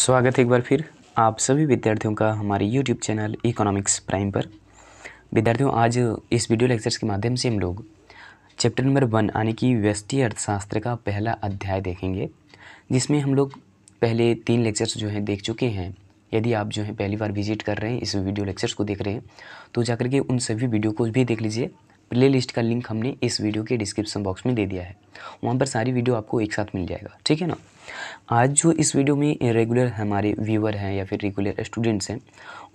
स्वागत है एक बार फिर आप सभी विद्यार्थियों का हमारे यूट्यूब चैनल इकोनॉमिक्स प्राइम पर विद्यार्थियों आज इस वीडियो लेक्चर्स के माध्यम से हम लोग चैप्टर नंबर वन यानी कि व्यस्टि अर्थशास्त्र का पहला अध्याय देखेंगे जिसमें हम लोग पहले तीन लेक्चर्स जो हैं देख चुके हैं यदि आप जो है पहली बार विजिट कर रहे हैं इस वीडियो लेक्चर्स को देख रहे हैं तो जाकर के उन सभी वीडियो को भी देख लीजिए लिस्ट का लिंक हमने इस वीडियो के डिस्क्रिप्शन बॉक्स में दे दिया है वहाँ पर सारी वीडियो आपको एक साथ मिल जाएगा ठीक है ना आज जो इस वीडियो में रेगुलर हमारे व्यूवर हैं या फिर रेगुलर स्टूडेंट्स हैं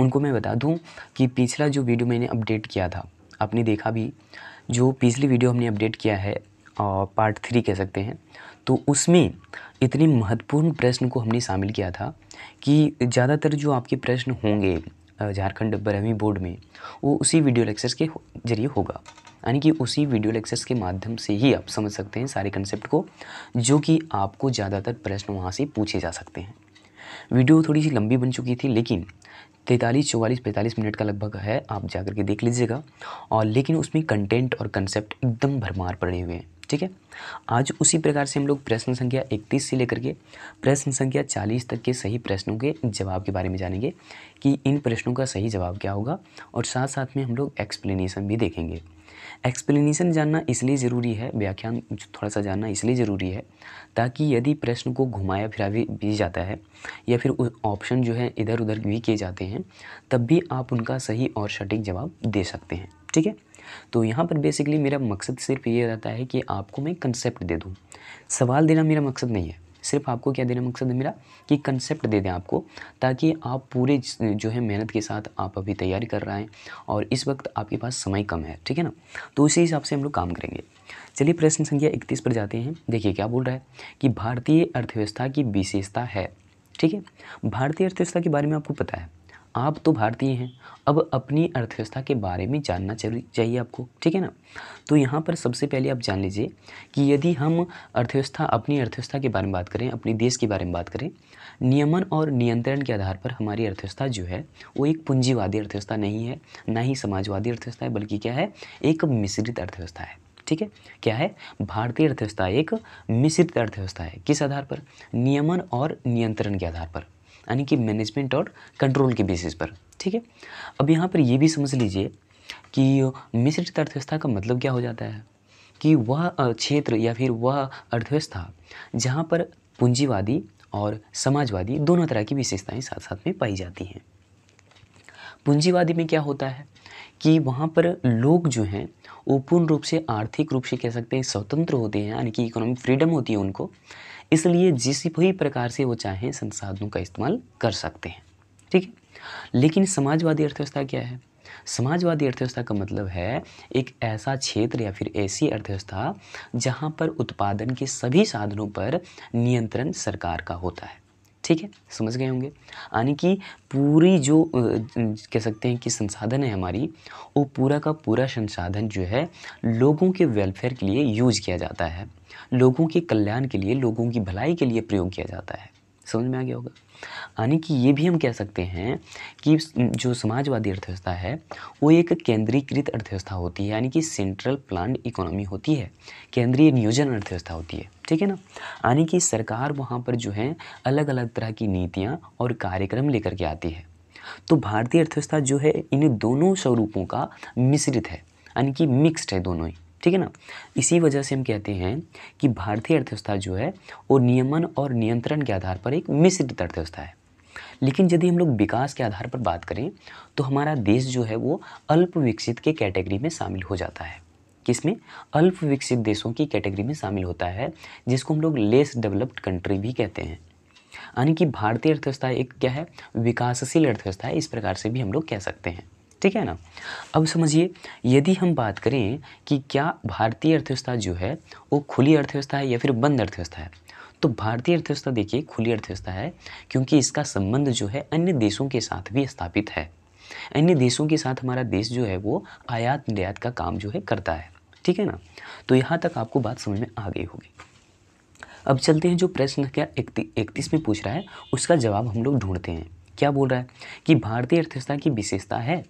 उनको मैं बता दूँ कि पिछला जो वीडियो मैंने अपडेट किया था आपने देखा भी जो पिछली वीडियो हमने अपडेट किया है पार्ट थ्री कह सकते हैं तो उसमें इतने महत्वपूर्ण प्रश्न को हमने शामिल किया था कि ज़्यादातर जो आपके प्रश्न होंगे झारखंड बारहवीं बोर्ड में वो उसी वीडियो लेक्चर्स के जरिए होगा यानी कि उसी वीडियो लेक्चर्स के माध्यम से ही आप समझ सकते हैं सारे कंसेप्ट को जो कि आपको ज़्यादातर प्रश्न वहाँ से पूछे जा सकते हैं वीडियो थोड़ी सी लंबी बन चुकी थी लेकिन तैंतालीस चौवालीस पैंतालीस मिनट का लगभग है आप जा के देख लीजिएगा और लेकिन उसमें कंटेंट और कंसेप्ट एकदम भरमार पड़े हुए हैं ठीक है आज उसी प्रकार से हम लोग प्रश्न संख्या 31 से लेकर के प्रश्न संख्या 40 तक के सही प्रश्नों के जवाब के बारे में जानेंगे कि इन प्रश्नों का सही जवाब क्या होगा और साथ साथ में हम लोग एक्सप्लेनेशन भी देखेंगे एक्सप्लेनेशन जानना इसलिए ज़रूरी है व्याख्यान थोड़ा सा जानना इसलिए ज़रूरी है ताकि यदि प्रश्न को घुमाया फिरा भी, भी जाता है या फिर ऑप्शन जो है इधर उधर भी किए जाते हैं तब भी आप उनका सही और सटीक जवाब दे सकते हैं ठीक है तो यहाँ पर बेसिकली मेरा मकसद सिर्फ ये रहता है कि आपको मैं कंसेप्ट दे दूँ सवाल देना मेरा मकसद नहीं है सिर्फ आपको क्या देना मकसद है मेरा कि कंसेप्ट दे दें आपको ताकि आप पूरे जो है मेहनत के साथ आप अभी तैयारी कर रहे हैं और इस वक्त आपके पास समय कम है ठीक है ना तो उसी हिसाब से हम लोग काम करेंगे चलिए प्रश्न संख्या इकतीस पर जाते हैं देखिए क्या बोल रहा है कि भारतीय अर्थव्यवस्था की विशेषता है ठीक है भारतीय अर्थव्यवस्था के बारे में आपको पता है आप तो भारतीय हैं अब अपनी अर्थव्यवस्था के बारे में जानना चाहिए आपको ठीक है ना तो यहाँ पर सबसे पहले आप जान लीजिए कि यदि हम अर्थव्यवस्था अपनी अर्थव्यवस्था के बारे में बात करें अपने देश के बारे में बात करें नियमन और नियंत्रण के आधार पर हमारी अर्थव्यवस्था जो है वो एक पूंजीवादी अर्थव्यवस्था नहीं है ना ही समाजवादी अर्थव्यवस्था है बल्कि क्या है एक मिश्रित अर्थव्यवस्था है ठीक है क्या है भारतीय अर्थव्यवस्था एक मिश्रित अर्थव्यवस्था है किस आधार पर नियमन और नियंत्रण के आधार पर यानी कि मैनेजमेंट और कंट्रोल के बेसिस पर ठीक है अब यहाँ पर ये भी समझ लीजिए कि मिश्रित अर्थव्यवस्था का मतलब क्या हो जाता है कि वह क्षेत्र या फिर वह अर्थव्यवस्था जहाँ पर पूंजीवादी और समाजवादी दोनों तरह की विशेषताएं साथ साथ में पाई जाती हैं पूंजीवादी में क्या होता है कि वहाँ पर लोग जो हैं वो पूर्ण रूप से आर्थिक रूप से कह सकते हैं स्वतंत्र होते हैं यानी कि इकोनॉमिक फ्रीडम होती है उनको इसलिए जिस भी प्रकार से वो चाहें संसाधनों का इस्तेमाल कर सकते हैं ठीक है लेकिन समाजवादी अर्थव्यवस्था क्या है समाजवादी अर्थव्यवस्था का मतलब है एक ऐसा क्षेत्र या फिर ऐसी अर्थव्यवस्था जहाँ पर उत्पादन के सभी साधनों पर नियंत्रण सरकार का होता है ठीक है समझ गए होंगे यानी कि पूरी जो कह सकते हैं कि संसाधन है हमारी वो पूरा का पूरा संसाधन जो है लोगों के वेलफेयर के लिए यूज किया जाता है लोगों के कल्याण के लिए लोगों की भलाई के लिए प्रयोग किया जाता है समझ में आ गया होगा यानी कि ये भी हम कह सकते हैं कि जो समाजवादी अर्थव्यवस्था है वो एक केंद्रीकृत अर्थव्यवस्था होती है यानी कि सेंट्रल प्लान इकोनॉमी होती है केंद्रीय नियोजन अर्थव्यवस्था होती है ठीक है ना यानी कि सरकार वहाँ पर जो है अलग अलग तरह की नीतियाँ और कार्यक्रम लेकर के आती है तो भारतीय अर्थव्यवस्था जो है इन दोनों स्वरूपों का मिश्रित है यानी कि मिक्स्ड है दोनों ही ठीक है ना इसी वजह से हम कहते हैं कि भारतीय अर्थव्यवस्था जो है वो नियमन और नियंत्रण के आधार पर एक मिश्रित अर्थव्यवस्था है लेकिन यदि हम लोग विकास के आधार पर बात करें तो हमारा देश जो है वो अल्प विकसित के कैटेगरी में शामिल हो जाता है किसमें अल्प विकसित देशों की कैटेगरी में शामिल होता है जिसको हम लोग लेस डेवलप्ड कंट्री भी कहते हैं यानी कि भारतीय अर्थव्यवस्था एक क्या है विकासशील अर्थव्यवस्था है इस प्रकार से भी हम लोग कह सकते हैं ठीक है ना अब समझिए यदि हम बात करें कि क्या भारतीय अर्थव्यवस्था जो है वो खुली अर्थव्यवस्था है या फिर बंद अर्थव्यवस्था है तो भारतीय अर्थव्यवस्था देखिए खुली अर्थव्यवस्था है क्योंकि इसका संबंध जो है अन्य देशों के साथ भी स्थापित है अन्य देशों के साथ हमारा देश जो है वो आयात निर्यात का काम जो है करता है ठीक है ना तो यहाँ तक आपको बात समझ में आ गई होगी अब चलते हैं जो प्रश्न क्या इकतीस में पूछ रहा है उसका जवाब हम लोग ढूंढते हैं क्या बोल रहा है कि भारतीय अर्थव्यवस्था की विशेषता है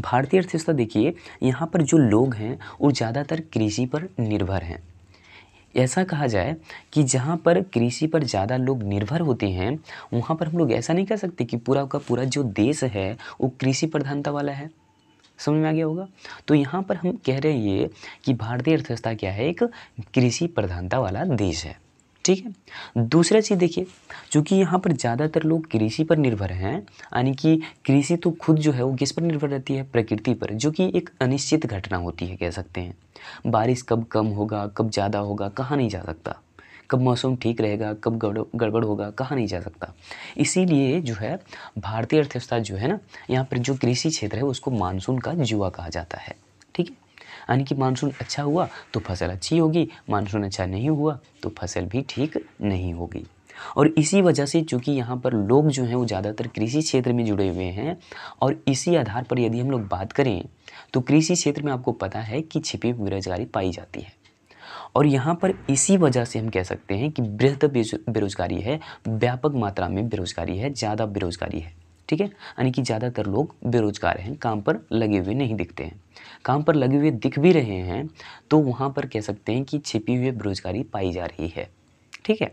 भारतीय अर्थव्यवस्था देखिए यहाँ पर जो लोग हैं वो ज़्यादातर कृषि पर निर्भर हैं ऐसा कहा जाए कि जहाँ पर कृषि पर ज़्यादा लोग निर्भर होते हैं वहाँ पर हम लोग ऐसा नहीं कह सकते कि पूरा का पूरा जो देश है वो कृषि प्रधानता वाला है समझ में आ गया होगा तो यहाँ पर हम कह रहे हैं ये कि भारतीय अर्थव्यवस्था क्या है एक कृषि प्रधानता वाला देश है ठीक है दूसरा चीज़ देखिए चूँकि यहाँ पर ज़्यादातर लोग कृषि पर निर्भर हैं यानी कि कृषि तो खुद जो है वो किस पर निर्भर रहती है प्रकृति पर जो कि एक अनिश्चित घटना होती है कह सकते हैं बारिश कब कम होगा कब ज़्यादा होगा कहाँ नहीं जा सकता कब मौसम ठीक रहेगा कब गड़बड़ होगा कहाँ नहीं जा सकता इसीलिए जो है भारतीय अर्थव्यवस्था जो है ना यहाँ पर जो कृषि क्षेत्र है उसको मानसून का जुआ कहा जाता है ठीक है यानी कि मानसून अच्छा हुआ तो फसल अच्छी होगी मानसून अच्छा नहीं हुआ तो फसल भी ठीक नहीं होगी और इसी वजह से चूंकि यहाँ पर लोग जो हैं वो ज़्यादातर कृषि क्षेत्र में जुड़े हुए हैं और इसी आधार पर यदि हम लोग बात करें तो कृषि क्षेत्र में आपको पता है कि छिपी बेरोजगारी पाई जाती है और यहाँ पर इसी वजह से हम कह सकते हैं कि बृहद बेरोजगारी है व्यापक मात्रा में बेरोजगारी है ज़्यादा बेरोजगारी है ठीक है यानी कि ज़्यादातर लोग बेरोजगार हैं काम पर लगे हुए नहीं दिखते हैं काम पर लगे हुए दिख भी रहे हैं तो वहाँ पर कह सकते हैं कि छिपी हुई बेरोजगारी पाई जा रही है ठीक है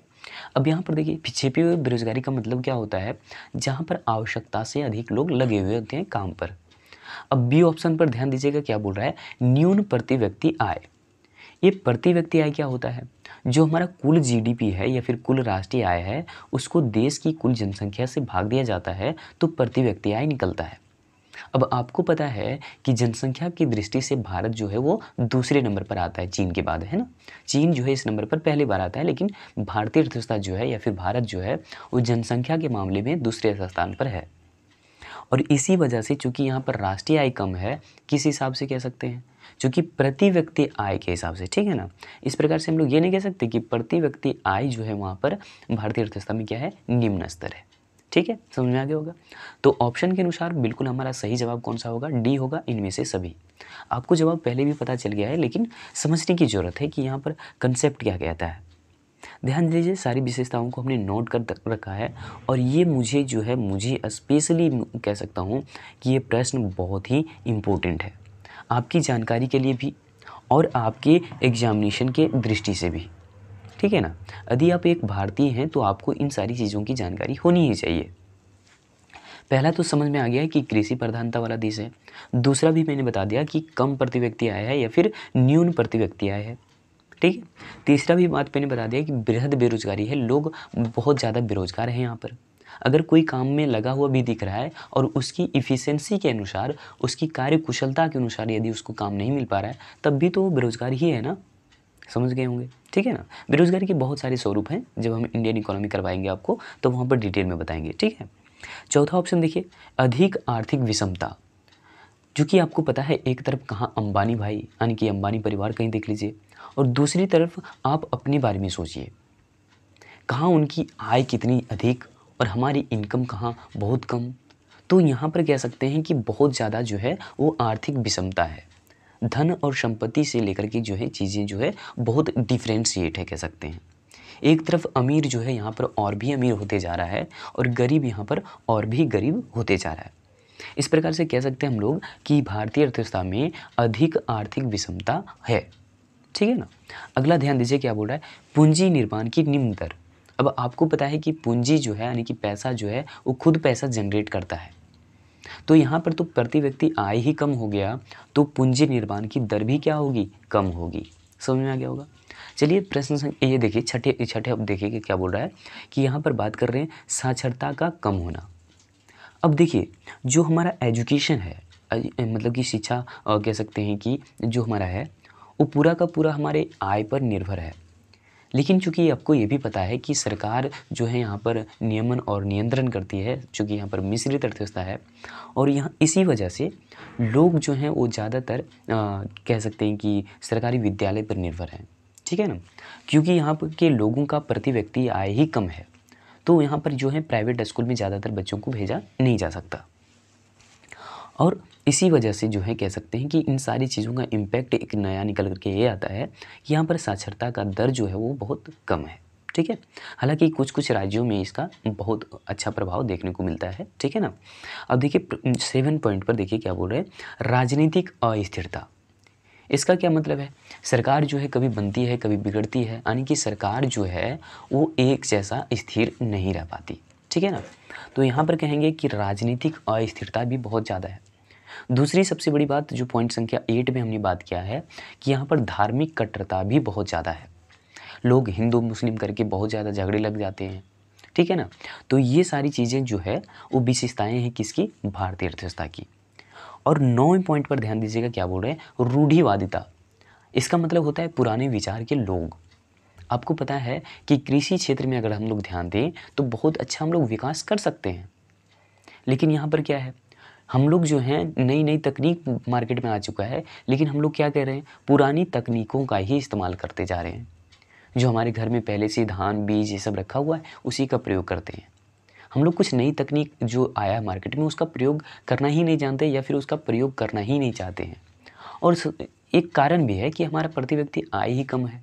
अब यहाँ पर देखिए छिपी हुई बेरोजगारी का मतलब क्या होता है जहाँ पर आवश्यकता से अधिक लोग लगे हुए होते हैं काम पर अब बी ऑप्शन पर ध्यान दीजिएगा क्या बोल रहा है न्यून प्रति व्यक्ति आय ये प्रति व्यक्ति आय क्या होता है जो हमारा कुल जीडीपी है या फिर कुल राष्ट्रीय आय है उसको देश की कुल जनसंख्या से भाग दिया जाता है तो प्रति व्यक्ति आय निकलता है अब आपको पता है कि जनसंख्या की दृष्टि से भारत जो है वो दूसरे नंबर पर आता है चीन के बाद है ना चीन जो है इस नंबर पर पहली बार आता है लेकिन भारतीय अर्थव्यवस्था जो है या फिर भारत जो है वो जनसंख्या के मामले में दूसरे स्थान पर है और इसी वजह से चूँकि यहाँ पर राष्ट्रीय आय कम है किस हिसाब से कह सकते हैं जो कि प्रति व्यक्ति आय के हिसाब से ठीक है ना इस प्रकार से हम लोग ये नहीं कह सकते कि प्रति व्यक्ति आय जो है वहाँ पर भारतीय अर्थव्यवस्था में क्या है निम्न स्तर है ठीक है समझ में आ गया होगा तो ऑप्शन के अनुसार बिल्कुल हमारा सही जवाब कौन सा होगा डी होगा इनमें से सभी आपको जवाब पहले भी पता चल गया है लेकिन समझने की ज़रूरत है कि यहाँ पर कंसेप्ट क्या कहता है ध्यान दीजिए सारी विशेषताओं को हमने नोट कर रखा है और ये मुझे जो है मुझे स्पेशली कह सकता हूँ कि ये प्रश्न बहुत ही इम्पोर्टेंट है आपकी जानकारी के लिए भी और आपके एग्जामिनेशन के दृष्टि से भी ठीक है ना यदि आप एक भारतीय हैं तो आपको इन सारी चीज़ों की जानकारी होनी ही चाहिए पहला तो समझ में आ गया है कि कृषि प्रधानता वाला देश है दूसरा भी मैंने बता दिया कि कम प्रति व्यक्ति आया है या फिर न्यून प्रति व्यक्ति आया है ठीक है तीसरा भी बात मैंने बता दिया कि बृहद बेरोजगारी है लोग बहुत ज़्यादा बेरोजगार हैं यहाँ पर अगर कोई काम में लगा हुआ भी दिख रहा है और उसकी इफ़िशेंसी के अनुसार उसकी कार्य कुशलता के अनुसार यदि उसको काम नहीं मिल पा रहा है तब भी तो वो बेरोज़गार ही है ना समझ गए होंगे ठीक है ना बेरोज़गारी के बहुत सारे स्वरूप हैं जब हम इंडियन इकोनॉमी करवाएंगे आपको तो वहाँ पर डिटेल में बताएंगे ठीक है चौथा ऑप्शन देखिए अधिक आर्थिक विषमता जो कि आपको पता है एक तरफ कहाँ अंबानी भाई यानी कि अंबानी परिवार कहीं देख लीजिए और दूसरी तरफ आप अपने बारे में सोचिए कहाँ उनकी आय कितनी अधिक और हमारी इनकम कहाँ बहुत कम तो यहाँ पर कह सकते हैं कि बहुत ज़्यादा जो है वो आर्थिक विषमता है धन और संपत्ति से लेकर के जो है चीज़ें जो है बहुत डिफ्रेंशिएट है कह सकते हैं एक तरफ अमीर जो है यहाँ पर और भी अमीर होते जा रहा है और गरीब यहाँ पर और भी गरीब होते जा रहा है इस प्रकार से कह सकते हैं हम लोग कि भारतीय अर्थव्यवस्था में अधिक आर्थिक विषमता है ठीक है ना अगला ध्यान दीजिए क्या बोल रहा है पूंजी निर्माण की निम्न दर अब आपको पता है कि पूंजी जो है यानी कि पैसा जो है वो खुद पैसा जनरेट करता है तो यहाँ पर तो प्रति व्यक्ति आय ही कम हो गया तो पूंजी निर्माण की दर भी क्या होगी कम होगी समझ में आ गया होगा चलिए प्रश्न ये देखिए छठे छठे अब देखिए कि क्या बोल रहा है कि यहाँ पर बात कर रहे हैं साक्षरता का कम होना अब देखिए जो हमारा एजुकेशन है मतलब कि शिक्षा कह सकते हैं कि जो हमारा है वो पूरा का पूरा हमारे आय पर निर्भर है लेकिन चूँकि आपको ये भी पता है कि सरकार जो है यहाँ पर नियमन और नियंत्रण करती है चूँकि यहाँ पर मिश्रित अर्थव्यवस्था है और यहाँ इसी वजह से लोग जो हैं वो ज़्यादातर कह सकते हैं कि सरकारी विद्यालय पर निर्भर हैं ठीक है ना क्योंकि यहाँ पर के लोगों का प्रति व्यक्ति आय ही कम है तो यहाँ पर जो है प्राइवेट स्कूल में ज़्यादातर बच्चों को भेजा नहीं जा सकता और इसी वजह से जो है कह सकते हैं कि इन सारी चीज़ों का इम्पैक्ट एक नया निकल करके ये आता है कि यहाँ पर साक्षरता का दर जो है वो बहुत कम है ठीक है हालांकि कुछ कुछ राज्यों में इसका बहुत अच्छा प्रभाव देखने को मिलता है ठीक है ना अब देखिए सेवन पॉइंट पर देखिए क्या बोल रहे हैं राजनीतिक अस्थिरता इसका क्या मतलब है सरकार जो है कभी बनती है कभी बिगड़ती है यानी कि सरकार जो है वो एक जैसा स्थिर नहीं रह पाती ठीक है ना तो यहाँ पर कहेंगे कि राजनीतिक अस्थिरता भी बहुत ज़्यादा है दूसरी सबसे बड़ी बात जो पॉइंट संख्या एट में हमने बात किया है कि यहाँ पर धार्मिक कट्टरता भी बहुत ज़्यादा है लोग हिंदू मुस्लिम करके बहुत ज़्यादा झगड़े लग जाते हैं ठीक है ना तो ये सारी चीज़ें जो है वो विशेषताएँ हैं किसकी भारतीय अर्थव्यवस्था की और नौवें पॉइंट पर ध्यान दीजिएगा क्या बोल रहे हैं रूढ़िवादिता इसका मतलब होता है पुराने विचार के लोग आपको पता है कि कृषि क्षेत्र में अगर हम लोग ध्यान दें तो बहुत अच्छा हम लोग विकास कर सकते हैं लेकिन यहाँ पर क्या है हम लोग जो हैं नई नई तकनीक मार्केट में आ चुका है लेकिन हम लोग क्या कह रहे हैं पुरानी तकनीकों का ही इस्तेमाल करते जा रहे हैं जो हमारे घर में पहले से धान बीज ये सब रखा हुआ है उसी का प्रयोग करते हैं हम लोग कुछ नई तकनीक जो आया मार्केट में उसका प्रयोग करना ही नहीं जानते या फिर उसका प्रयोग करना ही नहीं चाहते हैं और एक कारण भी है कि हमारा प्रति व्यक्ति आय ही कम है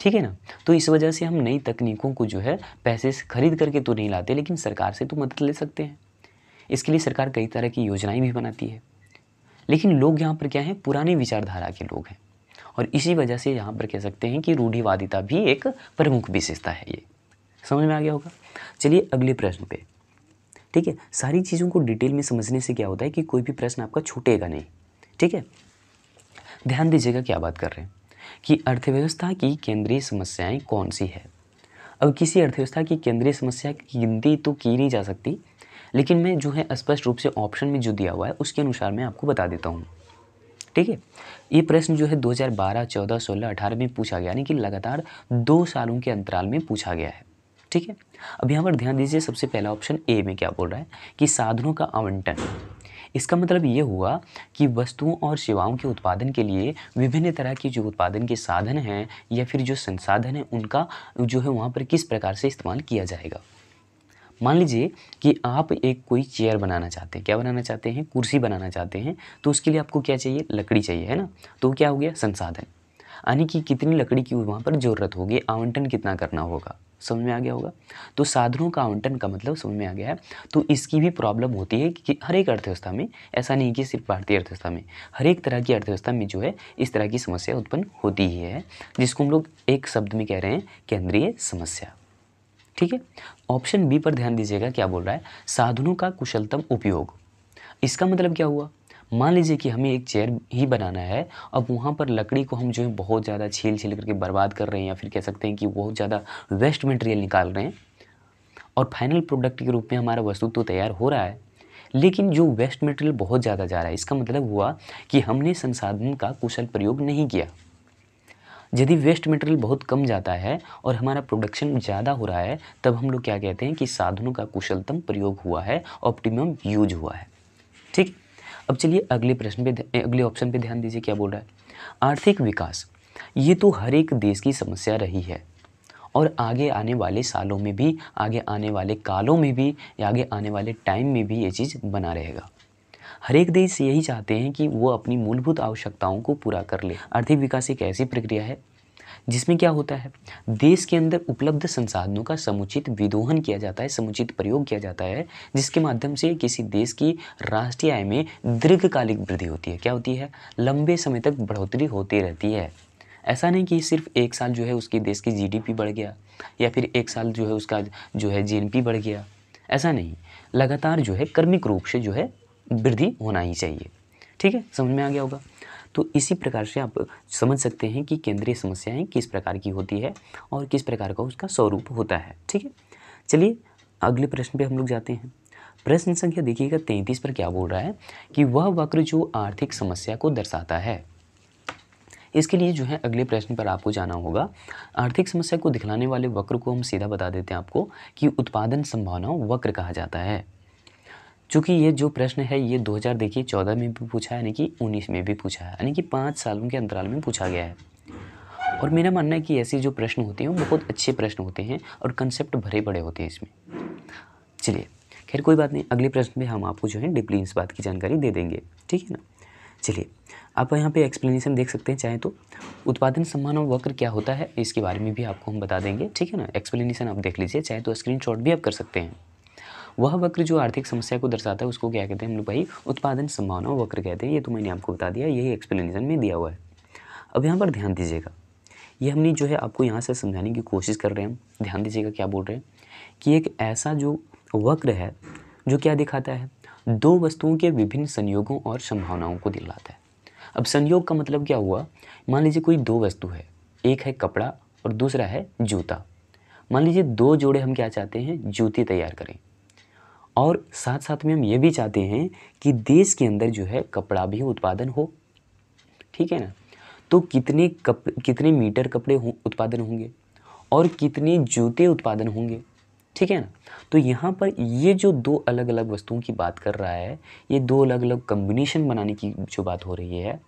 ठीक है ना तो इस वजह से हम नई तकनीकों को जो है पैसे खरीद करके तो नहीं लाते लेकिन सरकार से तो मदद ले सकते हैं इसके लिए सरकार कई तरह की योजनाएं भी बनाती है लेकिन लोग यहाँ पर क्या हैं पुराने विचारधारा के लोग हैं और इसी वजह से यहाँ पर कह सकते हैं कि रूढ़िवादिता भी एक प्रमुख विशेषता है ये समझ में आ गया होगा चलिए अगले प्रश्न पे ठीक है सारी चीज़ों को डिटेल में समझने से क्या होता है कि कोई भी प्रश्न आपका छूटेगा नहीं ठीक है ध्यान दीजिएगा क्या बात कर रहे हैं कि अर्थव्यवस्था की केंद्रीय समस्याएं कौन सी है अब किसी अर्थव्यवस्था की केंद्रीय समस्या की गिनती तो की नहीं जा सकती लेकिन मैं जो है स्पष्ट रूप से ऑप्शन में जो दिया हुआ है उसके अनुसार मैं आपको बता देता हूँ ठीक है ये प्रश्न जो है 2012, 14, 16, 18 में पूछा गया यानी कि लगातार दो सालों के अंतराल में पूछा गया है ठीक है अब यहाँ पर ध्यान दीजिए सबसे पहला ऑप्शन ए में क्या बोल रहा है कि साधनों का आवंटन इसका मतलब ये हुआ कि वस्तुओं और सेवाओं के उत्पादन के लिए विभिन्न तरह के जो उत्पादन के साधन हैं या फिर जो संसाधन हैं उनका जो है वहाँ पर किस प्रकार से इस्तेमाल किया जाएगा मान लीजिए कि आप एक कोई चेयर बनाना चाहते हैं क्या बनाना चाहते हैं कुर्सी बनाना चाहते हैं तो उसके लिए आपको क्या चाहिए लकड़ी चाहिए है ना तो क्या हो गया संसाधन यानी कि कितनी लकड़ी की वहाँ पर ज़रूरत होगी आवंटन कितना करना होगा समझ में आ गया होगा तो साधनों का आवंटन का मतलब समझ में आ गया है तो इसकी भी प्रॉब्लम होती है कि हर एक अर्थव्यवस्था में ऐसा नहीं कि सिर्फ भारतीय अर्थव्यवस्था में हर एक तरह की अर्थव्यवस्था में जो है इस तरह की समस्या उत्पन्न होती ही है जिसको हम लोग एक शब्द में कह रहे हैं केंद्रीय समस्या ठीक है ऑप्शन बी पर ध्यान दीजिएगा क्या बोल रहा है साधनों का कुशलतम उपयोग इसका मतलब क्या हुआ मान लीजिए कि हमें एक चेयर ही बनाना है अब वहाँ पर लकड़ी को हम जो है बहुत ज़्यादा छील छील करके बर्बाद कर रहे हैं या फिर कह सकते हैं कि बहुत ज़्यादा वेस्ट मटेरियल निकाल रहे हैं और फाइनल प्रोडक्ट के रूप में हमारा वस्तु तो तैयार हो रहा है लेकिन जो वेस्ट मटेरियल बहुत ज़्यादा जा रहा है इसका मतलब हुआ कि हमने संसाधन का कुशल प्रयोग नहीं किया यदि वेस्ट मटेरियल बहुत कम जाता है और हमारा प्रोडक्शन ज़्यादा हो रहा है तब हम लोग क्या कहते हैं कि साधनों का कुशलतम प्रयोग हुआ है ऑप्टिमम यूज हुआ है ठीक अब चलिए अगले प्रश्न पे अगले ऑप्शन पे ध्यान दीजिए क्या बोल रहा है आर्थिक विकास ये तो हर एक देश की समस्या रही है और आगे आने वाले सालों में भी आगे आने वाले कालों में भी या आगे आने वाले टाइम में भी ये चीज़ बना रहेगा हर एक देश यही चाहते हैं कि वो अपनी मूलभूत आवश्यकताओं को पूरा कर ले आर्थिक विकास एक ऐसी प्रक्रिया है जिसमें क्या होता है देश के अंदर उपलब्ध संसाधनों का समुचित विदोहन किया जाता है समुचित प्रयोग किया जाता है जिसके माध्यम से किसी देश की राष्ट्रीय आय में दीर्घकालिक वृद्धि होती है क्या होती है लंबे समय तक बढ़ोतरी होती रहती है ऐसा नहीं कि सिर्फ एक साल जो है उसके देश की जीडीपी बढ़ गया या फिर एक साल जो है उसका जो है जीएनपी बढ़ गया ऐसा नहीं लगातार जो है कर्मिक रूप से जो है वृद्धि होना ही चाहिए ठीक है समझ में आ गया होगा तो इसी प्रकार से आप समझ सकते हैं कि केंद्रीय समस्याएं किस प्रकार की होती है और किस प्रकार का उसका स्वरूप होता है ठीक है चलिए अगले प्रश्न पे हम लोग जाते हैं प्रश्न संख्या देखिएगा तैंतीस पर क्या बोल रहा है कि वह वक्र जो आर्थिक समस्या को दर्शाता है इसके लिए जो है अगले प्रश्न पर आपको जाना होगा आर्थिक समस्या को दिखलाने वाले वक्र को हम सीधा बता देते हैं आपको कि उत्पादन संभावना वक्र कहा जाता है चूँकि ये जो प्रश्न है ये 2000 देखिए 14 में भी पूछा है यानी कि 19 में भी पूछा है यानी कि पाँच सालों के अंतराल में पूछा गया है और मेरा मानना है कि ऐसे जो प्रश्न होते हैं वो बहुत अच्छे प्रश्न होते हैं और कंसेप्ट भरे बड़े होते हैं इसमें चलिए खैर कोई बात नहीं अगले प्रश्न में हम आपको जो है डिपली इस बात की जानकारी दे देंगे ठीक है ना चलिए आप यहाँ पे एक्सप्लेनेशन देख सकते हैं चाहे तो उत्पादन सम्मान और वक्र क्या होता है इसके बारे में भी आपको हम बता देंगे ठीक है ना एक्सप्लेनेशन आप देख लीजिए चाहे तो स्क्रीनशॉट भी आप कर सकते हैं वह वक्र जो आर्थिक समस्या को दर्शाता है उसको क्या कहते हैं हम लोग भाई उत्पादन संभावना वक्र कहते हैं ये तो मैंने आपको बता दिया यही एक्सप्लेनेशन में दिया हुआ है अब यहाँ पर ध्यान दीजिएगा ये हमने जो है आपको यहाँ से समझाने की कोशिश कर रहे हैं हम ध्यान दीजिएगा क्या बोल रहे हैं कि एक ऐसा जो वक्र है जो क्या दिखाता है दो वस्तुओं के विभिन्न संयोगों और संभावनाओं को दिखलाता है अब संयोग का मतलब क्या हुआ मान लीजिए कोई दो वस्तु है एक है कपड़ा और दूसरा है जूता मान लीजिए दो जोड़े हम क्या चाहते हैं जूते तैयार करें और साथ साथ में हम ये भी चाहते हैं कि देश के अंदर जो है कपड़ा भी उत्पादन हो ठीक है ना तो कितने कप कितने मीटर कपड़े हो, उत्पादन होंगे और कितने जूते उत्पादन होंगे ठीक है ना तो यहाँ पर ये जो दो अलग अलग वस्तुओं की बात कर रहा है ये दो अलग अलग कम्बिनेशन बनाने की जो बात हो रही है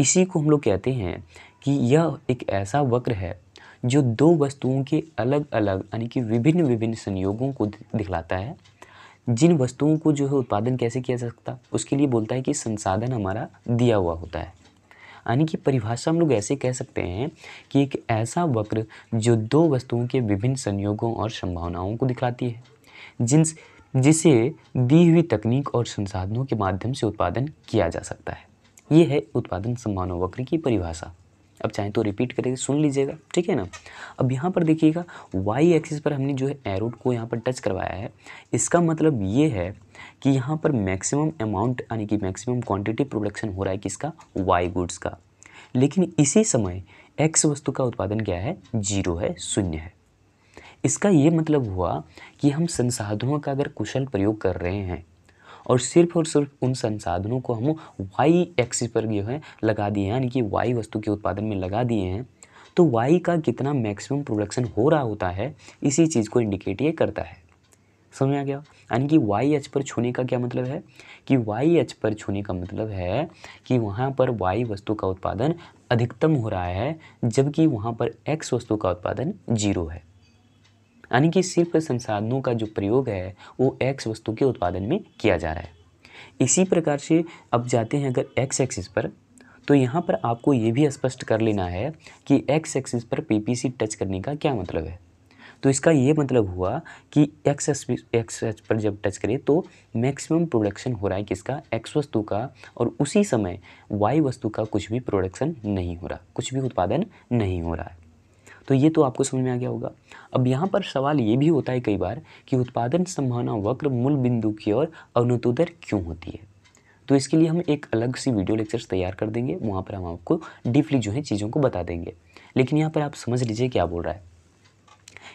इसी को हम लोग कहते हैं कि यह एक ऐसा वक्र है जो दो वस्तुओं के अलग अलग यानी कि विभिन्न विभिन्न संयोगों को दिखलाता है जिन वस्तुओं को जो है उत्पादन कैसे किया जा सकता उसके लिए बोलता है कि संसाधन हमारा दिया हुआ होता है यानी कि परिभाषा हम लोग ऐसे कह सकते हैं कि एक ऐसा वक्र जो दो वस्तुओं के विभिन्न संयोगों और संभावनाओं को दिखाती है जिन जिसे दी हुई तकनीक और संसाधनों के माध्यम से उत्पादन किया जा सकता है ये है उत्पादन संभावना वक्र की परिभाषा अब चाहें तो रिपीट करेंगे सुन लीजिएगा ठीक है ना अब यहाँ पर देखिएगा वाई एक्सिस पर हमने जो है एरोड को यहाँ पर टच करवाया है इसका मतलब ये है कि यहाँ पर मैक्सिमम अमाउंट यानी कि मैक्सिमम क्वांटिटी प्रोडक्शन हो रहा है किसका वाई गुड्स का लेकिन इसी समय एक्स वस्तु का उत्पादन क्या है जीरो है शून्य है इसका ये मतलब हुआ कि हम संसाधनों का अगर कुशल प्रयोग कर रहे हैं और सिर्फ और सिर्फ उन संसाधनों को हम वाई एक्सिस पर जो है लगा दिए हैं यानी कि वाई वस्तु के उत्पादन में लगा दिए हैं तो वाई का कितना मैक्सिमम प्रोडक्शन हो रहा होता है इसी चीज़ को इंडिकेट ये करता है समझ में आ गया यानी कि वाई एच पर छूने का क्या मतलब है कि वाई एच पर छूने का मतलब है कि वहाँ पर वाई वस्तु का उत्पादन अधिकतम हो रहा है जबकि वहाँ पर एक्स वस्तु का उत्पादन जीरो है यानी कि सिर्फ संसाधनों का जो प्रयोग है वो एक्स वस्तु के उत्पादन में किया जा रहा है इसी प्रकार से अब जाते हैं अगर एक्स एक्सिस पर तो यहाँ पर आपको ये भी स्पष्ट कर लेना है कि एक्स एक्सिस पर पीपीसी टच करने का क्या मतलब है तो इसका ये मतलब हुआ कि एक्स एक्स एच पर जब टच करें तो मैक्सिमम प्रोडक्शन हो रहा है किसका एक्स वस्तु का और उसी समय वाई वस्तु का कुछ भी प्रोडक्शन नहीं हो रहा कुछ भी उत्पादन नहीं हो रहा है तो ये तो आपको समझ में आ गया होगा अब यहाँ पर सवाल ये भी होता है कई बार कि उत्पादन संभावना वक्र मूल बिंदु की ओर अनुतोदर क्यों होती है तो इसके लिए हम एक अलग सी वीडियो लेक्चर्स तैयार कर देंगे वहाँ पर हम आपको डीपली जो है चीज़ों को बता देंगे लेकिन यहाँ पर आप समझ लीजिए क्या बोल रहा है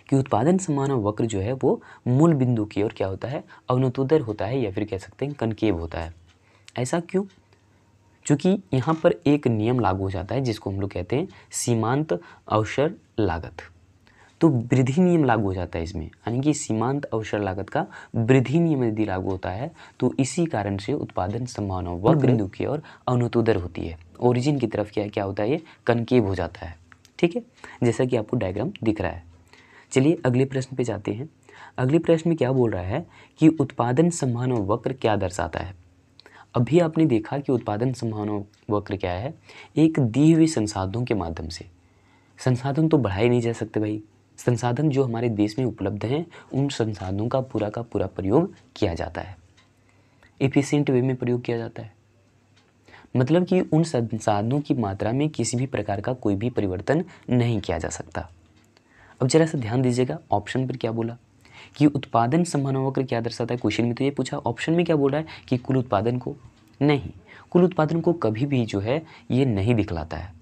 कि उत्पादन समाना वक्र जो है वो मूल बिंदु की ओर क्या होता है अवनतोदर होता है या फिर कह सकते हैं कनकेव होता है ऐसा क्यों चूँकि यहाँ पर एक नियम लागू हो जाता है जिसको हम लोग कहते हैं सीमांत अवसर लागत तो वृद्धि नियम लागू हो जाता है इसमें यानी कि सीमांत अवसर लागत का वृद्धि नियम यदि लागू होता है तो इसी कारण से उत्पादन संभावना वक्र बिंदु की ओर अनुतोदर होती है ओरिजिन की तरफ क्या क्या होता है ये कनकेव हो जाता है ठीक है जैसा कि आपको डायग्राम दिख रहा है चलिए अगले प्रश्न पे जाते हैं अगले प्रश्न में क्या बोल रहा है कि उत्पादन संभावना वक्र क्या दर्शाता है अभी आपने देखा कि उत्पादन संभावना वक्र क्या है एक दी हुई संसाधनों के माध्यम से संसाधन तो बढ़ाए नहीं जा सकते भाई संसाधन जो हमारे देश में उपलब्ध हैं उन संसाधनों का पूरा का पूरा प्रयोग किया जाता है एफिशिएंट वे में प्रयोग किया जाता है मतलब कि उन संसाधनों की मात्रा में किसी भी प्रकार का कोई भी परिवर्तन नहीं किया जा सकता अब जरा सा ध्यान दीजिएगा ऑप्शन पर क्या बोला कि उत्पादन सम्मान वक्र क्या दर्शाता है क्वेश्चन में तो ये पूछा ऑप्शन में क्या बोल रहा है कि कुल उत्पादन को नहीं कुल उत्पादन को कभी भी जो है ये नहीं दिखलाता है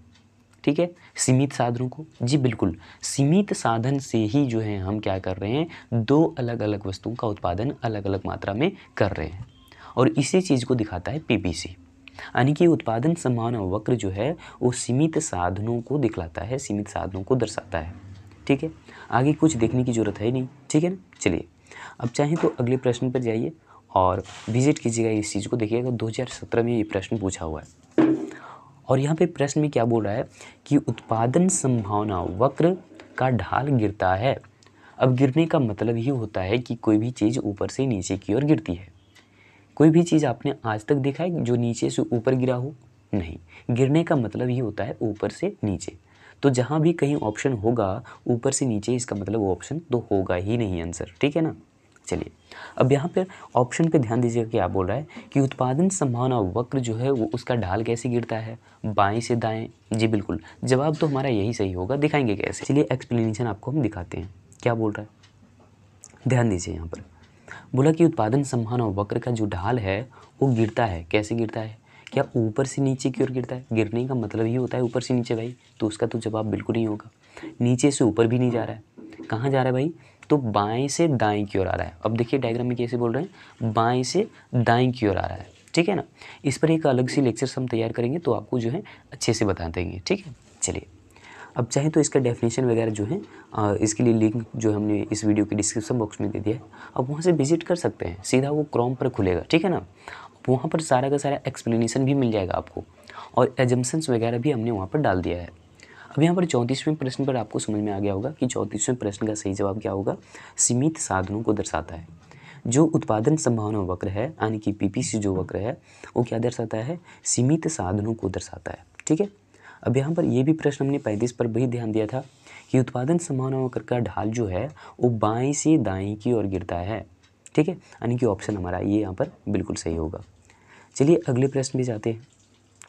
ठीक है सीमित साधनों को जी बिल्कुल सीमित साधन से ही जो है हम क्या कर रहे हैं दो अलग अलग वस्तुओं का उत्पादन अलग अलग मात्रा में कर रहे हैं और इसी चीज़ को दिखाता है पीबीसी यानी कि उत्पादन सम्मान वक्र जो है वो सीमित साधनों को दिखलाता है सीमित साधनों को दर्शाता है ठीक है आगे कुछ देखने की ज़रूरत है ही नहीं ठीक है ना चलिए अब चाहें तो अगले प्रश्न पर जाइए और विजिट कीजिएगा इस चीज़ को देखिएगा सत्रह में ये प्रश्न पूछा हुआ है और यहाँ पे प्रश्न में क्या बोल रहा है कि उत्पादन संभावना वक्र का ढाल गिरता है अब गिरने का मतलब ही होता है कि कोई भी चीज़ ऊपर से नीचे की ओर गिरती है कोई भी चीज़ आपने आज तक देखा है जो नीचे से ऊपर गिरा हो नहीं गिरने का मतलब ही होता है ऊपर से नीचे तो जहाँ भी कहीं ऑप्शन होगा ऊपर से नीचे इसका मतलब वो ऑप्शन तो होगा ही नहीं आंसर ठीक है ना चलिए अब यहाँ पर ऑप्शन पे ध्यान दीजिएगा क्या बोल रहा है कि उत्पादन संभावना वक्र जो है वो उसका ढाल कैसे गिरता है बाएं से दाएं जी बिल्कुल जवाब तो हमारा यही सही होगा दिखाएंगे कैसे चलिए एक्सप्लेनेशन आपको हम दिखाते हैं क्या बोल रहा है ध्यान दीजिए यहाँ पर बोला कि उत्पादन संभावना वक्र का जो ढाल है वो गिरता है कैसे गिरता है या ऊपर से नीचे की ओर गिरता है गिरने का मतलब ही होता है ऊपर से नीचे भाई तो उसका तो जवाब बिल्कुल नहीं होगा नीचे से ऊपर भी नहीं जा रहा है कहाँ जा रहा है भाई तो बाएँ से दाएँ की ओर आ रहा है अब देखिए डायग्राम में कैसे बोल रहे हैं बाएँ से दाएँ की ओर आ रहा है ठीक है ना इस पर एक अलग सी लेक्चर्स हम तैयार करेंगे तो आपको जो है अच्छे से बता देंगे ठीक है चलिए अब चाहे तो इसका डेफिनेशन वगैरह जो है आ, इसके लिए लिंक जो हमने इस वीडियो के डिस्क्रिप्शन बॉक्स में दे दिया है आप वहाँ से विजिट कर सकते हैं सीधा वो क्रॉम पर खुलेगा ठीक है ना वहाँ पर सारा का सारा एक्सप्लेनेशन भी मिल जाएगा आपको और एजम्पन्स वगैरह भी हमने वहाँ पर डाल दिया है अब यहाँ पर चौंतीसवें प्रश्न पर आपको समझ में आ गया होगा कि चौंतीसवें प्रश्न का सही जवाब क्या होगा सीमित साधनों को दर्शाता है जो उत्पादन संभावना वक्र है यानी कि पीपीसी जो वक्र है वो क्या दर्शाता है सीमित साधनों को दर्शाता है ठीक है अब यहाँ पर ये भी प्रश्न हमने पैंतीस पर भी ध्यान दिया था कि उत्पादन संभावना वक्र का ढाल जो है वो बाएँ से दाएँ की ओर गिरता है ठीक है यानी कि ऑप्शन हमारा ये यहाँ पर बिल्कुल सही होगा चलिए अगले प्रश्न भी जाते हैं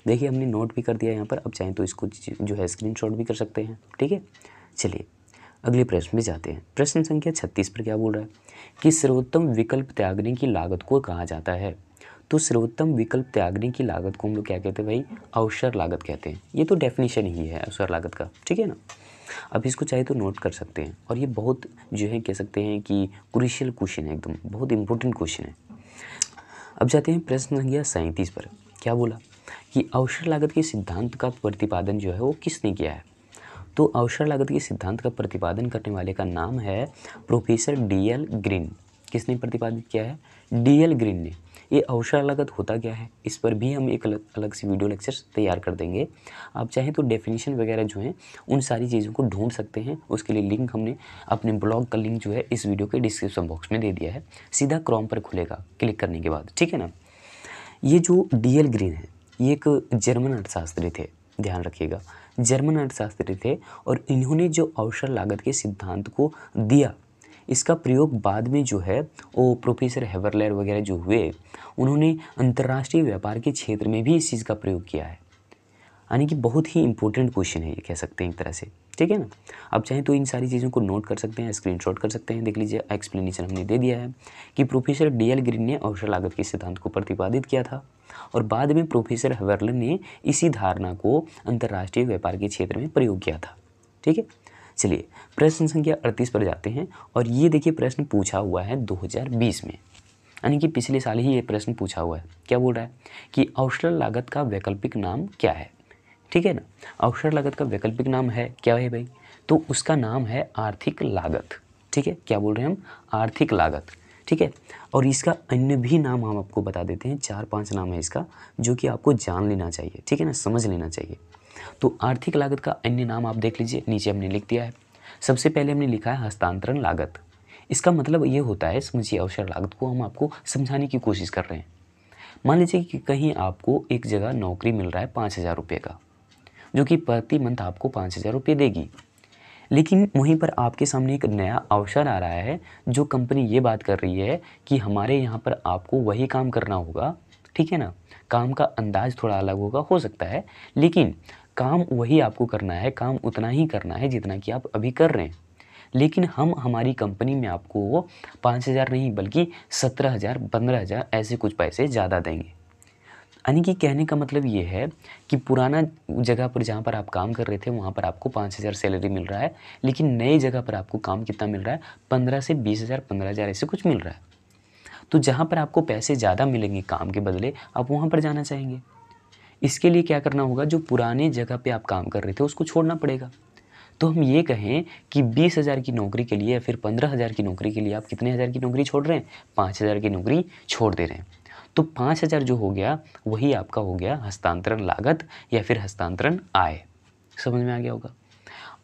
देखिए हमने नोट भी कर दिया यहाँ पर अब चाहें तो इसको जो है स्क्रीनशॉट भी कर सकते हैं ठीक है चलिए अगले प्रश्न में जाते हैं प्रश्न संख्या छत्तीस पर क्या बोल रहा है कि सर्वोत्तम विकल्प त्यागने की लागत को कहा जाता है तो सर्वोत्तम विकल्प त्यागने की लागत को हम लोग क्या कहते हैं भाई अवसर लागत कहते हैं ये तो डेफिनेशन ही है अवसर लागत का ठीक है ना अब इसको चाहे तो नोट कर सकते हैं और ये बहुत जो है कह सकते हैं कि क्रिशियल क्वेश्चन है एकदम बहुत इंपॉर्टेंट क्वेश्चन है अब जाते हैं प्रश्न संख्या सैंतीस पर क्या बोला कि अवसर लागत के सिद्धांत का प्रतिपादन जो है वो किसने किया है तो अवसर लागत के सिद्धांत का प्रतिपादन करने वाले का नाम है प्रोफेसर डी एल ग्रीन किसने प्रतिपादित किया है डी एल ग्रीन ने ये अवसर लागत होता क्या है इस पर भी हम एक अलग अलग से वीडियो लेक्चर्स तैयार कर देंगे आप चाहें तो डेफिनेशन वगैरह जो हैं उन सारी चीज़ों को ढूंढ सकते हैं उसके लिए लिंक हमने अपने ब्लॉग का लिंक जो है इस वीडियो के डिस्क्रिप्शन बॉक्स में दे दिया है सीधा क्रॉम पर खुलेगा क्लिक करने के बाद ठीक है ना ये जो डी एल ग्रीन है ये एक जर्मन अर्थशास्त्री थे ध्यान रखिएगा जर्मन अर्थशास्त्री थे और इन्होंने जो अवसर लागत के सिद्धांत को दिया इसका प्रयोग बाद में जो है वो प्रोफेसर हेवरलर वगैरह जो हुए उन्होंने अंतर्राष्ट्रीय व्यापार के क्षेत्र में भी इस चीज़ का प्रयोग किया है यानी कि बहुत ही इंपॉर्टेंट क्वेश्चन है ये कह सकते हैं एक तरह से ठीक है ना आप चाहें तो इन सारी चीज़ों को नोट कर सकते हैं स्क्रीन कर सकते हैं देख लीजिए एक्सप्लेनेशन हमने दे दिया है कि प्रोफेसर डी एल ग्रीन ने अवसर लागत के सिद्धांत को प्रतिपादित किया था और बाद में प्रोफेसर हवर्लन ने इसी धारणा को अंतर्राष्ट्रीय व्यापार के क्षेत्र में प्रयोग किया था ठीक है चलिए प्रश्न संख्या अड़तीस पर जाते हैं और ये देखिए प्रश्न पूछा हुआ है 2020 में यानी कि पिछले साल ही ये प्रश्न पूछा हुआ है क्या बोल रहा है कि अवसर लागत का वैकल्पिक नाम क्या है ठीक है ना अवसर लागत का वैकल्पिक नाम है क्या है भाई तो उसका नाम है आर्थिक लागत ठीक है क्या बोल रहे हैं हम आर्थिक लागत ठीक है और इसका अन्य भी नाम हम आपको बता देते हैं चार पांच नाम है इसका जो कि आपको जान लेना चाहिए ठीक है ना समझ लेना चाहिए तो आर्थिक लागत का अन्य नाम आप देख लीजिए नीचे हमने लिख दिया है सबसे पहले हमने लिखा है हस्तांतरण लागत इसका मतलब ये होता है समझिए अवसर लागत को हम आपको समझाने की कोशिश कर रहे हैं मान लीजिए कि कहीं आपको एक जगह नौकरी मिल रहा है पाँच हज़ार रुपये का जो कि प्रति मंथ आपको पाँच हज़ार रुपये देगी लेकिन वहीं पर आपके सामने एक नया अवसर आ रहा है जो कंपनी ये बात कर रही है कि हमारे यहाँ पर आपको वही काम करना होगा ठीक है ना काम का अंदाज थोड़ा अलग होगा हो सकता है लेकिन काम वही आपको करना है काम उतना ही करना है जितना कि आप अभी कर रहे हैं लेकिन हम हमारी कंपनी में आपको वो पाँच हज़ार नहीं बल्कि सत्रह हज़ार पंद्रह हज़ार ऐसे कुछ पैसे ज़्यादा देंगे यानी कि कहने का मतलब ये है कि पुराना जगह पर जहाँ पर आप काम कर रहे थे वहाँ पर आपको पाँच हज़ार सैलरी मिल रहा है लेकिन नए जगह पर आपको काम कितना मिल रहा है पंद्रह से बीस हज़ार पंद्रह हज़ार ऐसे कुछ मिल रहा है तो जहाँ पर आपको पैसे ज़्यादा मिलेंगे काम के बदले आप वहाँ पर जाना चाहेंगे इसके लिए क्या करना होगा जो पुराने जगह पे आप काम कर रहे थे उसको छोड़ना पड़ेगा तो हम ये कहें कि बीस हज़ार की नौकरी के लिए या फिर पंद्रह हज़ार की नौकरी के लिए आप कितने हज़ार की नौकरी छोड़ रहे हैं पाँच हज़ार की नौकरी छोड़ दे रहे हैं तो पाँच हज़ार जो हो गया वही आपका हो गया हस्तांतरण लागत या फिर हस्तांतरण आय समझ में आ गया होगा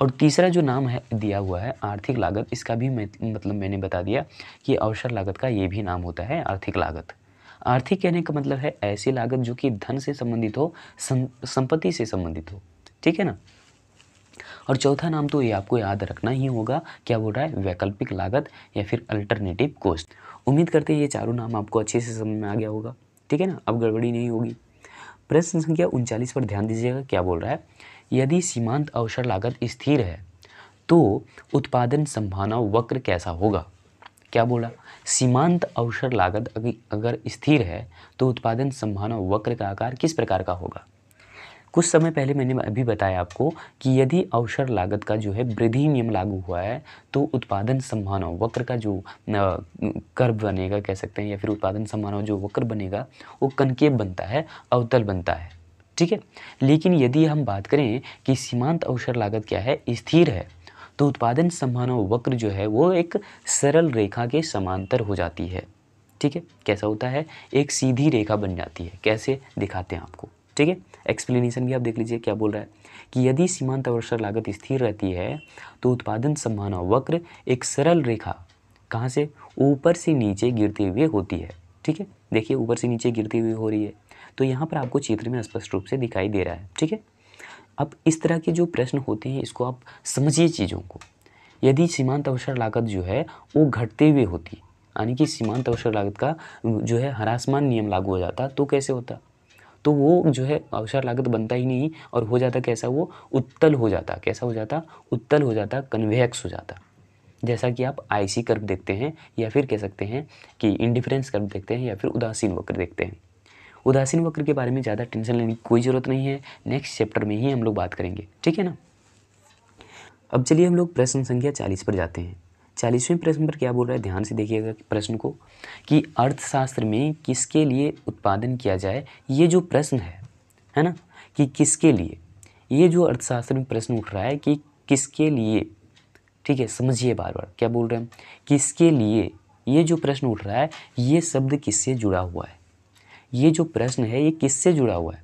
और तीसरा जो नाम है दिया हुआ है आर्थिक लागत इसका भी मैं, मतलब मैंने बता दिया कि अवसर लागत का ये भी नाम होता है आर्थिक लागत आर्थिक कहने का मतलब है ऐसी लागत जो कि धन से संबंधित हो संपत्ति से संबंधित हो ठीक है ना और चौथा नाम तो ये आपको याद रखना ही होगा क्या बोल रहा है वैकल्पिक लागत या फिर अल्टरनेटिव कोस्ट उम्मीद करते हैं ये चारों नाम आपको अच्छे से समझ में आ गया होगा ठीक है ना अब गड़बड़ी नहीं होगी प्रश्न संख्या उनचालीस पर ध्यान दीजिएगा क्या बोल रहा है यदि सीमांत अवसर लागत स्थिर है तो उत्पादन संभावना वक्र कैसा होगा क्या बोला सीमांत अवसर लागत अगर स्थिर है तो उत्पादन संभावना वक्र का आकार किस प्रकार का होगा कुछ समय पहले मैंने अभी बताया आपको कि यदि अवसर लागत का जो है वृद्धि नियम लागू हुआ है तो उत्पादन संभावना वक्र का जो कर्व बनेगा कह सकते हैं या फिर उत्पादन संभावना जो वक्र बनेगा वो कनकेव बनता है अवतल बनता है ठीक है लेकिन यदि हम बात करें कि सीमांत अवसर लागत क्या है स्थिर है तो उत्पादन संभावना वक्र जो है वो एक सरल रेखा के समांतर हो जाती है ठीक है कैसा होता है एक सीधी रेखा बन जाती है कैसे दिखाते हैं आपको ठीक है एक्सप्लेनेशन भी आप देख लीजिए क्या बोल रहा है कि यदि सीमांत अवसर लागत स्थिर रहती है तो उत्पादन संभावना वक्र एक सरल रेखा कहाँ से ऊपर से नीचे गिरते हुए होती है ठीक है देखिए ऊपर से नीचे गिरती हुई हो रही है तो यहाँ पर आपको चित्र में स्पष्ट रूप से दिखाई दे रहा है ठीक है अब इस तरह के जो प्रश्न होते हैं इसको आप समझिए चीज़ों को यदि सीमांत अवसर लागत जो है वो घटते हुए होती यानी कि सीमांत अवसर लागत का जो है हरासमान नियम लागू हो जाता तो कैसे होता तो वो जो है अवसर लागत बनता ही नहीं और हो जाता कैसा वो उत्तल हो जाता कैसा हो जाता उत्तल हो जाता कन्वेक्स हो जाता जैसा कि आप आईसी कर्व देखते हैं या फिर कह सकते हैं कि इंडिफरेंस कर्व देखते हैं या फिर उदासीन वक्र देखते हैं उदासीन वक्र के बारे में ज़्यादा टेंशन लेने की कोई ज़रूरत नहीं है नेक्स्ट चैप्टर में ही हम लोग बात करेंगे ठीक है ना अब चलिए हम लोग प्रश्न संख्या चालीस पर जाते हैं चालीसवें प्रश्न पर क्या बोल रहा है ध्यान से देखिएगा प्रश्न को कि अर्थशास्त्र में किसके लिए उत्पादन किया जाए ये जो प्रश्न है है ना कि किसके लिए ये जो अर्थशास्त्र में प्रश्न उठ रहा है कि किसके लिए ठीक है समझिए बार बार क्या बोल रहे हैं किसके लिए ये जो प्रश्न उठ रहा है ये शब्द किससे जुड़ा हुआ है ये जो प्रश्न है ये किससे जुड़ा हुआ है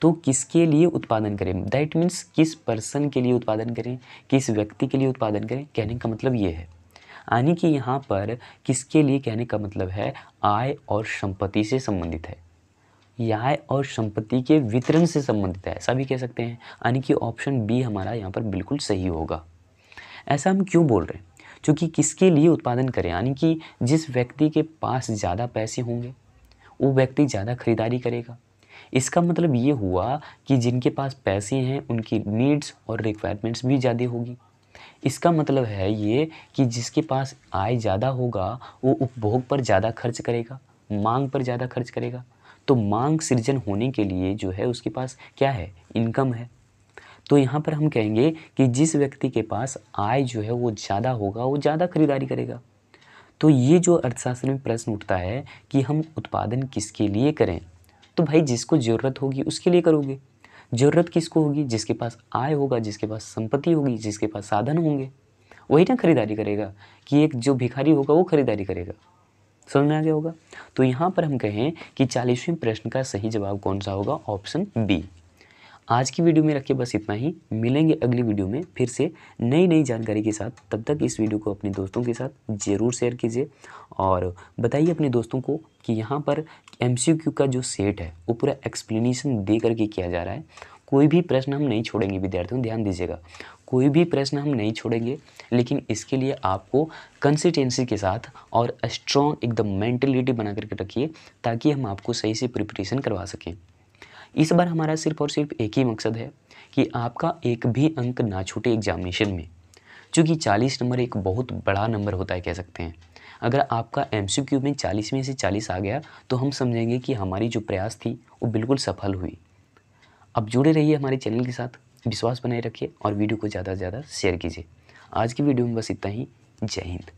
तो किसके लिए उत्पादन करें दैट मीन्स किस पर्सन के लिए उत्पादन करें किस व्यक्ति के लिए उत्पादन करें कहने का मतलब ये है यानी कि यहाँ पर किसके लिए कहने का मतलब है आय और संपत्ति से संबंधित है आय और संपत्ति के वितरण से संबंधित है ऐसा भी कह सकते हैं यानी कि ऑप्शन बी हमारा यहाँ पर बिल्कुल सही होगा ऐसा हम क्यों बोल रहे हैं क्योंकि किसके लिए उत्पादन करें यानी कि जिस व्यक्ति के पास ज़्यादा पैसे होंगे वो व्यक्ति ज़्यादा खरीदारी करेगा इसका मतलब ये हुआ कि जिनके पास पैसे हैं उनकी नीड्स और रिक्वायरमेंट्स भी ज़्यादा होगी इसका मतलब है ये कि जिसके पास आय ज़्यादा होगा वो उपभोग पर ज़्यादा खर्च करेगा मांग पर ज़्यादा खर्च करेगा तो मांग सृजन होने के लिए जो है उसके पास क्या है इनकम है तो यहाँ पर हम कहेंगे कि जिस व्यक्ति के पास आय जो है वो ज़्यादा होगा वो ज़्यादा खरीदारी करेगा तो ये जो अर्थशास्त्र में प्रश्न उठता है कि हम उत्पादन किसके लिए करें तो भाई जिसको ज़रूरत होगी उसके लिए करोगे ज़रूरत किसको होगी जिसके पास आय होगा जिसके पास संपत्ति होगी जिसके पास साधन होंगे वही ना खरीदारी करेगा कि एक जो भिखारी होगा वो खरीदारी करेगा समझ में आ गया होगा तो यहाँ पर हम कहें कि चालीसवें प्रश्न का सही जवाब कौन सा होगा ऑप्शन बी आज की वीडियो में रखिए बस इतना ही मिलेंगे अगली वीडियो में फिर से नई नई जानकारी के साथ तब तक इस वीडियो को अपने दोस्तों के साथ ज़रूर शेयर कीजिए और बताइए अपने दोस्तों को कि यहाँ पर एम का जो सेट है वो पूरा एक्सप्लेनेशन दे करके किया जा रहा है कोई भी प्रश्न हम नहीं छोड़ेंगे विद्यार्थियों ध्यान दीजिएगा कोई भी प्रश्न हम नहीं छोड़ेंगे लेकिन इसके लिए आपको कंसिस्टेंसी के साथ और स्ट्रॉन्ग एकदम मेंटेलिटी बना करके रखिए ताकि हम आपको सही से प्रिपरेशन करवा सकें इस बार हमारा सिर्फ और सिर्फ एक ही मकसद है कि आपका एक भी अंक ना छूटे एग्जामिनेशन में चूँकि चालीस नंबर एक बहुत बड़ा नंबर होता है कह सकते हैं अगर आपका एम में चालीस में से चालीस आ गया तो हम समझेंगे कि हमारी जो प्रयास थी वो बिल्कुल सफल हुई अब जुड़े रहिए हमारे चैनल के साथ विश्वास बनाए रखिए और वीडियो को ज़्यादा से ज़्यादा शेयर कीजिए आज की वीडियो में बस इतना ही जय हिंद